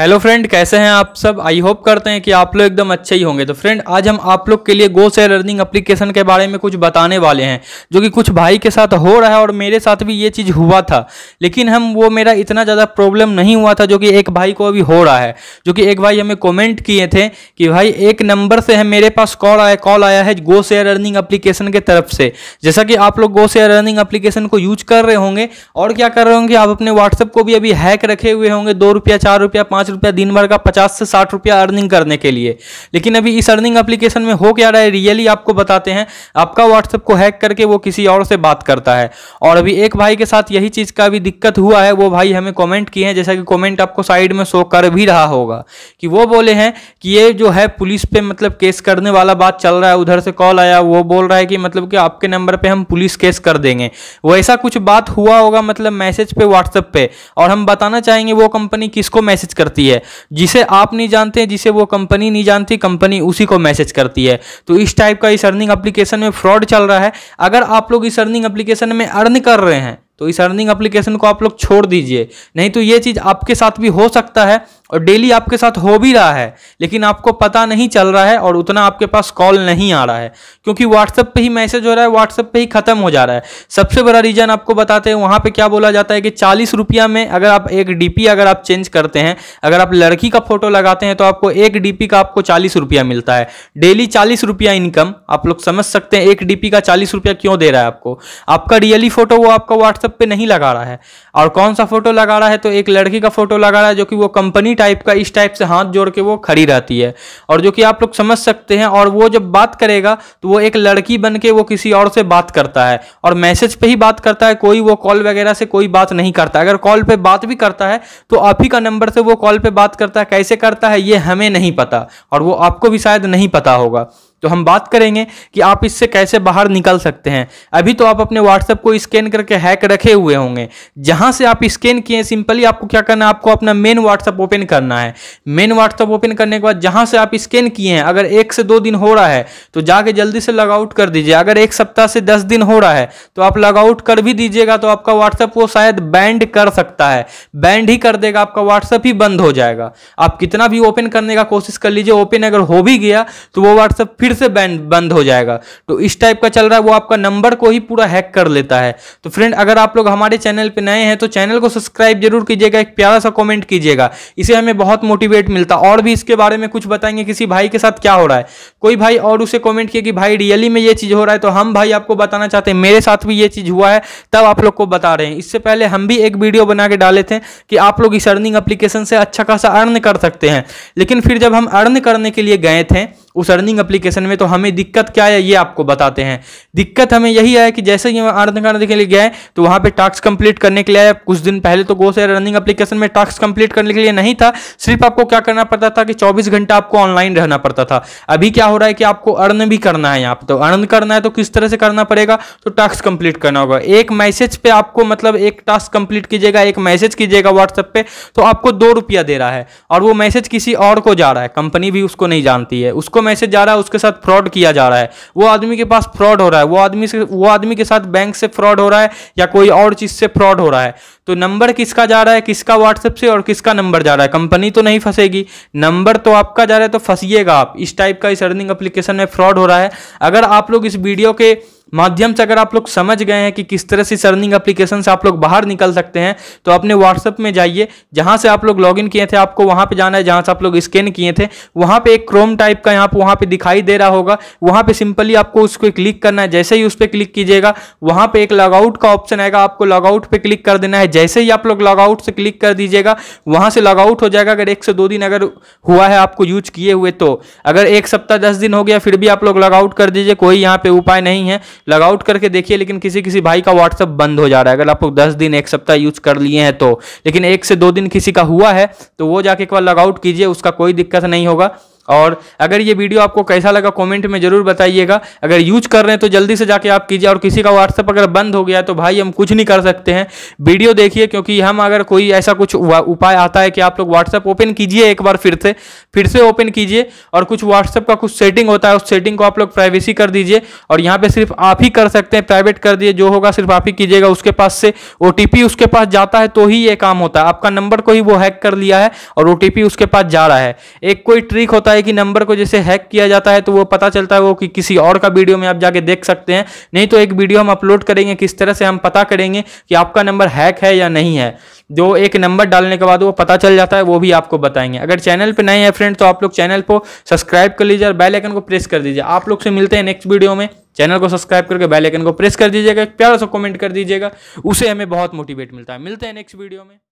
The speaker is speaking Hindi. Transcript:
हेलो फ्रेंड कैसे हैं आप सब आई होप करते हैं कि आप लोग एकदम अच्छे ही होंगे तो फ्रेंड आज हम आप लोग के लिए गो से लर्निंग एप्लीकेशन के बारे में कुछ बताने वाले हैं जो कि कुछ भाई के साथ हो रहा है और मेरे साथ भी ये चीज़ हुआ था लेकिन हम वो मेरा इतना ज़्यादा प्रॉब्लम नहीं हुआ था जो कि एक भाई को अभी हो रहा है जो कि एक भाई हमें कॉमेंट किए थे कि भाई एक नंबर से है मेरे पास कॉल आया कॉल आया है गो से लर्निंग अप्लीकेशन के तरफ से जैसा कि आप लोग गो से लर्निंग अप्लीकेशन को यूज कर रहे होंगे और क्या कर रहे होंगे आप अपने व्हाट्सअप को भी अभी हैक रखे हुए होंगे दो रुपया चार रुपया पाँच रुपया दिन भर का पचास से साठ रुपया अर्निंग करने के लिए लेकिन अभी इस अर्निंग एप्लीकेशन में हो क्या रहा है रियली आपको बताते हैं आपका व्हाट्सएप को हैक करके वो किसी और से बात करता है और अभी एक भाई के साथ यही चीज़ का अभी दिक्कत हुआ है वो भाई हमें कॉमेंट किए हैं जैसा कि कॉमेंट आपको साइड में शो कर भी रहा होगा कि वो बोले हैं कि ये जो है पुलिस पे मतलब केस करने वाला बात चल रहा है उधर से कॉल आया वो बोल रहा है कि मतलब कि आपके नंबर पे हम पुलिस केस कर देंगे वैसा कुछ बात हुआ होगा मतलब मैसेज पे व्हाट्सएप पे और हम बताना चाहेंगे वो कंपनी किसको मैसेज करती करती है जिसे आप नहीं जानते जिसे वो कंपनी नहीं जानती कंपनी उसी को मैसेज करती है तो इस टाइप का इस अर्निंग एप्लीकेशन में फ्रॉड चल रहा है अगर आप लोग इस अर्निंग एप्लीकेशन में अर्न कर रहे हैं तो इस अर्निंग एप्लीकेशन को आप लोग छोड़ दीजिए नहीं तो ये चीज़ आपके साथ भी हो सकता है और डेली आपके साथ हो भी रहा है लेकिन आपको पता नहीं चल रहा है और उतना आपके पास कॉल नहीं आ रहा है क्योंकि व्हाट्सएप पे ही मैसेज हो रहा है व्हाट्सएप पे ही खत्म हो जा रहा है सबसे बड़ा रीजन आपको बताते हैं वहाँ पे क्या बोला जाता है कि चालीस रुपया में अगर आप एक डीपी अगर आप चेंज करते हैं अगर आप लड़की का फोटो लगाते हैं तो आपको एक डीपी का आपको चालीस रुपया मिलता है डेली चालीस रुपया इनकम आप लोग समझ सकते हैं एक डीपी का चालीस रुपया क्यों दे रहा है आपको आपका रियली फोटो वो आपका व्हाट्सएप पे नहीं लगा रहा है और कौन सा फोटो लगा रहा है तो एक लड़की का फोटो लगा रहा है जो कि वो कंपनी टाइप का इस टाइप से हाथ जोड़ के वो खड़ी रहती है और जो कि आप लोग समझ सकते हैं और वो जब बात करेगा तो वो एक लड़की बन के वो किसी और से बात करता है और मैसेज पे ही बात करता है कोई वो कॉल वगैरह से कोई बात नहीं करता अगर कॉल पे बात भी करता है तो आप ही का नंबर से वो कॉल पे बात करता है कैसे करता है ये हमें नहीं पता और वो आपको भी शायद नहीं पता होगा तो हम बात करेंगे कि आप इससे कैसे बाहर निकल सकते हैं अभी तो आप अपने व्हाट्सएप को स्कैन करके हैक रखे हुए होंगे जहां से आप स्कैन किए हैं सिंपली आपको क्या करना है आपको अपना मेन व्हाट्सएप ओपन करना है मेन व्हाट्सएप ओपन करने के बाद जहां से आप स्कैन किए हैं अगर एक से दो दिन हो रहा है तो जाके जल्दी से लॉगआउट कर दीजिए अगर एक सप्ताह से दस दिन हो रहा है तो आप लॉगआउट कर भी दीजिएगा तो आपका व्हाट्सएप वो शायद बैंड कर सकता है बैंड ही कर देगा आपका व्हाट्सएप ही बंद हो जाएगा आप कितना भी ओपन करने का कोशिश कर लीजिए ओपन अगर हो भी गया तो वो व्हाट्सएप फिर फिर से बंद हो जाएगा तो इस टाइप का चल रहा है वो आपका नंबर को ही पूरा हैक कर लेता है तो फ्रेंड अगर आप लोग हमारे चैनल पर नए हैं तो चैनल को सब्सक्राइब जरूर कीजिएगा एक प्यारा सा कॉमेंट कीजिएगा इसे हमें बहुत मोटिवेट मिलता और भी इसके बारे में कुछ बताएंगे किसी भाई के साथ क्या हो रहा है कोई भाई और उसे कॉमेंट किया कि भाई रियली में ये चीज़ हो रहा है तो हम भाई आपको बताना चाहते हैं मेरे साथ भी ये चीज़ हुआ है तब आप लोग को बता रहे हैं इससे पहले हम भी एक वीडियो बना के डाले थे कि आप लोग इस अर्निंग एप्लीकेशन से अच्छा खासा अर्न कर सकते हैं लेकिन फिर जब हम अर्न करने के लिए गए थे उस अर्निंग एप्लीकेशन में तो हमें दिक्कत क्या है ये आपको बताते हैं दिक्कत हमें यही है कि जैसे ही हम अर्निंग करने के लिए गए तो वहाँ पे टास्क कंप्लीट करने के लिए कुछ दिन पहले तो गोश है रनिंग एप्लीकेशन में टास्क कंप्लीट करने के लिए नहीं था सिर्फ आपको क्या करना पड़ता था कि चौबीस घंटा आपको ऑनलाइन रहना पड़ता था अभी क्या हो रहा है कि आपको अर्न भी करना है यहाँ पर तो अर्न करना है तो किस तरह से करना पड़ेगा तो टास्क कंप्लीट करना होगा एक मैसेज पे आपको मतलब एक टास्क कंप्लीट कीजिएगा एक मैसेज कीजिएगा व्हाट्सएप पे तो आपको दो रुपया दे रहा है और वो मैसेज किसी और को जा रहा है कंपनी भी उसको नहीं जानती है उसको जिसको मैसेज जा रहा है उसके साथ फ्रॉड किया जा रहा है वो आदमी के पास फ्रॉड हो रहा है वो आदमी से वो आदमी के साथ बैंक से फ्रॉड हो रहा है या कोई और चीज़ से फ्रॉड हो रहा है तो नंबर किसका जा रहा है किसका व्हाट्सएप से और किसका नंबर जा रहा है कंपनी तो नहीं फंसेगी नंबर तो आपका जा रहा है तो फंसीएगा आप इस टाइप का इस अर्निंग एप्लीकेशन में फ्रॉड हो रहा है अगर आप लोग इस वीडियो के माध्यम से अगर आप लोग समझ गए हैं कि किस तरह से सर्निंग एप्लीकेशन से आप लोग बाहर निकल सकते हैं तो अपने व्हाट्सअप में जाइए जहां से आप लोग लॉगिन किए थे आपको वहां पे जाना है जहां से आप लोग स्कैन किए थे वहां पे एक क्रोम टाइप का यहाँ पे वहां पे दिखाई दे रहा होगा वहां पे सिंपली आपको उसको क्लिक करना है जैसे ही उस पर क्लिक कीजिएगा वहां पर एक लॉगआउट का ऑप्शन आएगा आपको लॉगआउट पर क्लिक कर देना है जैसे ही आप लोग लॉगआउट से क्लिक कर दीजिएगा वहां से लॉगआउट हो जाएगा अगर एक से दो दिन अगर हुआ है आपको यूज किए हुए तो अगर एक सप्ताह दस दिन हो गया फिर भी आप लोग लॉगआउट कर दीजिए कोई यहाँ पे उपाय नहीं है लगआउट करके देखिए लेकिन किसी किसी भाई का व्हाट्सअप बंद हो जा रहा है अगर आप लोग दस दिन एक सप्ताह यूज कर लिए हैं तो लेकिन एक से दो दिन किसी का हुआ है तो वो जाके एक बार लगआउट कीजिए उसका कोई दिक्कत नहीं होगा और अगर ये वीडियो आपको कैसा लगा कमेंट में जरूर बताइएगा अगर यूज कर रहे हैं तो जल्दी से जाके आप कीजिए और किसी का व्हाट्सअप अगर बंद हो गया तो भाई हम कुछ नहीं कर सकते हैं वीडियो देखिए क्योंकि हम अगर कोई ऐसा कुछ उपाय आता है कि आप लोग व्हाट्सअप ओपन कीजिए एक बार फिर से फिर से ओपन कीजिए और कुछ व्हाट्सअप का कुछ सेटिंग होता है उस सेटिंग को आप लोग प्राइवेसी कर दीजिए और यहाँ पर सिर्फ आप ही कर सकते हैं प्राइवेट कर दिए जो होगा सिर्फ आप ही कीजिएगा उसके पास से ओ उसके पास जाता है तो ही ये काम होता है आपका नंबर को ही वो हैक कर लिया है और ओ उसके पास जा रहा है एक कोई ट्रिक होता है है कि नंबर को जैसे हैक किया जाता है तो वो पता चलता है वो कि किसी और का वीडियो में आप जाके देख सकते हैं नहीं तो एक वीडियो हम अपलोड करेंगे किस तरह से हम पता करेंगे कि आपका नंबर हैक है या नहीं है जो एक नंबर डालने के बाद वो पता चल जाता है वो भी आपको बताएंगे अगर चैनल पर नए हैं फ्रेंड तो आप लोग चैनल को सब्सक्राइब कर लीजिए और बेलाइकन को प्रेस कर दीजिए आप लोग से मिलते हैं नेक्स्ट वीडियो में चैनल को सब्सक्राइब करके बेल आइकन को प्रेस कर दीजिएगा प्यारा सा कमेंट कर दीजिएगा उसे हमें बहुत मोटिवेट मिलता है मिलते हैं नेक्स्ट वीडियो में